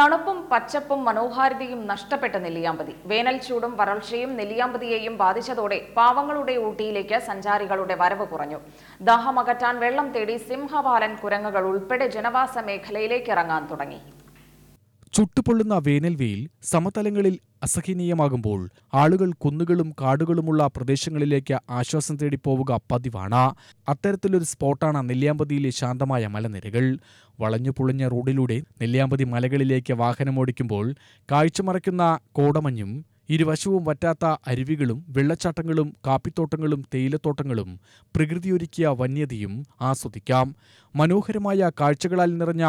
തണുപ്പും പച്ചപ്പും മനോഹാരിതയും നഷ്ടപ്പെട്ട നെല്ലിയാമ്പതി വേനൽ ചൂടും വരൾച്ചയും നെല്ലിയാമ്പതിയെയും ബാധിച്ചതോടെ പാവങ്ങളുടെ ഊട്ടിയിലേക്ക് സഞ്ചാരികളുടെ വരവ് കുറഞ്ഞു ദാഹമകറ്റാൻ വെള്ളം തേടി സിംഹവാലൻ കുരങ്ങുകൾ ഉൾപ്പെടെ ജനവാസ മേഖലയിലേക്ക് ഇറങ്ങാൻ തുടങ്ങി ചുട്ടുപൊള്ളുന്ന വേനൽവെയിൽ സമതലങ്ങളിൽ അസഹനീയമാകുമ്പോൾ ആളുകൾ കുന്നുകളും കാടുകളുമുള്ള പ്രദേശങ്ങളിലേക്ക് ആശ്വാസം തേടി പോവുക പതിവാണ് അത്തരത്തിലൊരു സ്പോട്ടാണ് നെല്ലിയാമ്പതിയിലെ ശാന്തമായ മലനിരകൾ വളഞ്ഞു പുളഞ്ഞ റോഡിലൂടെ നെല്ലിയാമ്പതി മലകളിലേക്ക് വാഹനമോടിക്കുമ്പോൾ കാഴ്ചമറയ്ക്കുന്ന കോടമഞ്ഞും ഇരുവശവും വറ്റാത്ത അരുവികളും വെള്ളച്ചാട്ടങ്ങളും കാപ്പിത്തോട്ടങ്ങളും തേയിലത്തോട്ടങ്ങളും പ്രകൃതിയൊരുക്കിയ വന്യതയും ആസ്വദിക്കാം മനോഹരമായ കാഴ്ചകളാൽ നിറഞ്ഞ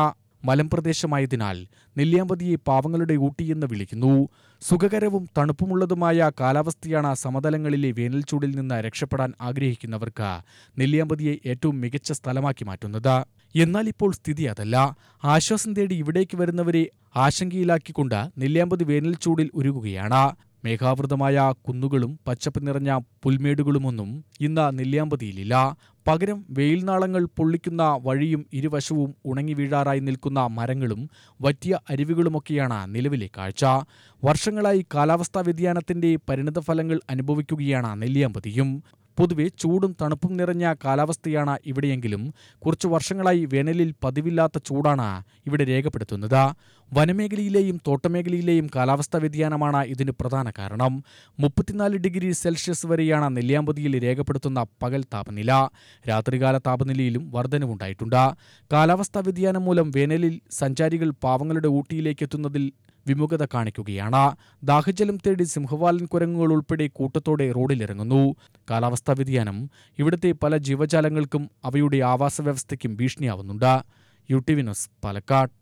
മലമ്പ്രദേശമായതിനാൽ നെല്ലിയാമ്പതിയെ പാവങ്ങളുടെ ഊട്ടിയെന്ന് വിളിക്കുന്നു സുഖകരവും തണുപ്പുമുള്ളതുമായ കാലാവസ്ഥയാണ് സമതലങ്ങളിലെ വേനൽച്ചൂടിൽ നിന്ന് രക്ഷപ്പെടാൻ ആഗ്രഹിക്കുന്നവർക്ക് നെല്ലിയാമ്പതിയെ ഏറ്റവും മികച്ച സ്ഥലമാക്കി മാറ്റുന്നത് എന്നാൽ ഇപ്പോൾ സ്ഥിതി അതല്ല ആശ്വാസം തേടി ഇവിടേക്ക് വരുന്നവരെ ആശങ്കയിലാക്കിക്കൊണ്ട് നെല്ലിയാമ്പതി വേനൽച്ചൂടിൽ ഉരുകുകയാണ് മേഘാവൃതമായ കുന്നുകളും പച്ചപ്പ് നിറഞ്ഞ പുൽമേടുകളുമൊന്നും ഇന്ന് നെല്ലിയാമ്പതിയിലില്ല പകരം വെയിൽനാളങ്ങൾ പൊള്ളിക്കുന്ന വഴിയും ഇരുവശവും ഉണങ്ങി വീഴാറായി നിൽക്കുന്ന മരങ്ങളും വറ്റിയ അരുവികളുമൊക്കെയാണ് നിലവിലെ കാഴ്ച വർഷങ്ങളായി കാലാവസ്ഥാ വ്യതിയാനത്തിന്റെ പരിണിതഫലങ്ങൾ അനുഭവിക്കുകയാണ് നെല്ലിയാമ്പതിയും പൊതുവെ ചൂടും തണുപ്പും നിറഞ്ഞ കാലാവസ്ഥയാണ് ഇവിടെയെങ്കിലും കുറച്ചു വർഷങ്ങളായി വേനലിൽ പതിവില്ലാത്ത ചൂടാണ് ഇവിടെ രേഖപ്പെടുത്തുന്നത് വനമേഖലയിലെയും തോട്ടമേഖലയിലെയും കാലാവസ്ഥാ വ്യതിയാനമാണ് ഇതിന് പ്രധാന കാരണം മുപ്പത്തിനാല് ഡിഗ്രി സെൽഷ്യസ് വരെയാണ് നെല്ലിയാമ്പതിയിൽ രേഖപ്പെടുത്തുന്ന പകൽ താപനില രാത്രികാല താപനിലയിലും വർധനവുണ്ടായിട്ടുണ്ട് കാലാവസ്ഥാ വ്യതിയാനം മൂലം വേനലിൽ സഞ്ചാരികൾ പാവങ്ങളുടെ ഊട്ടിയിലേക്ക് എത്തുന്നതിൽ വിമുഖത കാണിക്കുകയാണ് ദാഹജലം തേടി സിംഹവാലൻ കുരങ്ങുകൾ ഉൾപ്പെടെ കൂട്ടത്തോടെ റോഡിലിറങ്ങുന്നു കാലാവസ്ഥാ വ്യതിയാനം ഇവിടുത്തെ പല ജീവജാലങ്ങൾക്കും അവയുടെ ആവാസ വ്യവസ്ഥയ്ക്കും ഭീഷണിയാവുന്നുണ്ട് യു ടി വിനോസ് പാലക്കാട്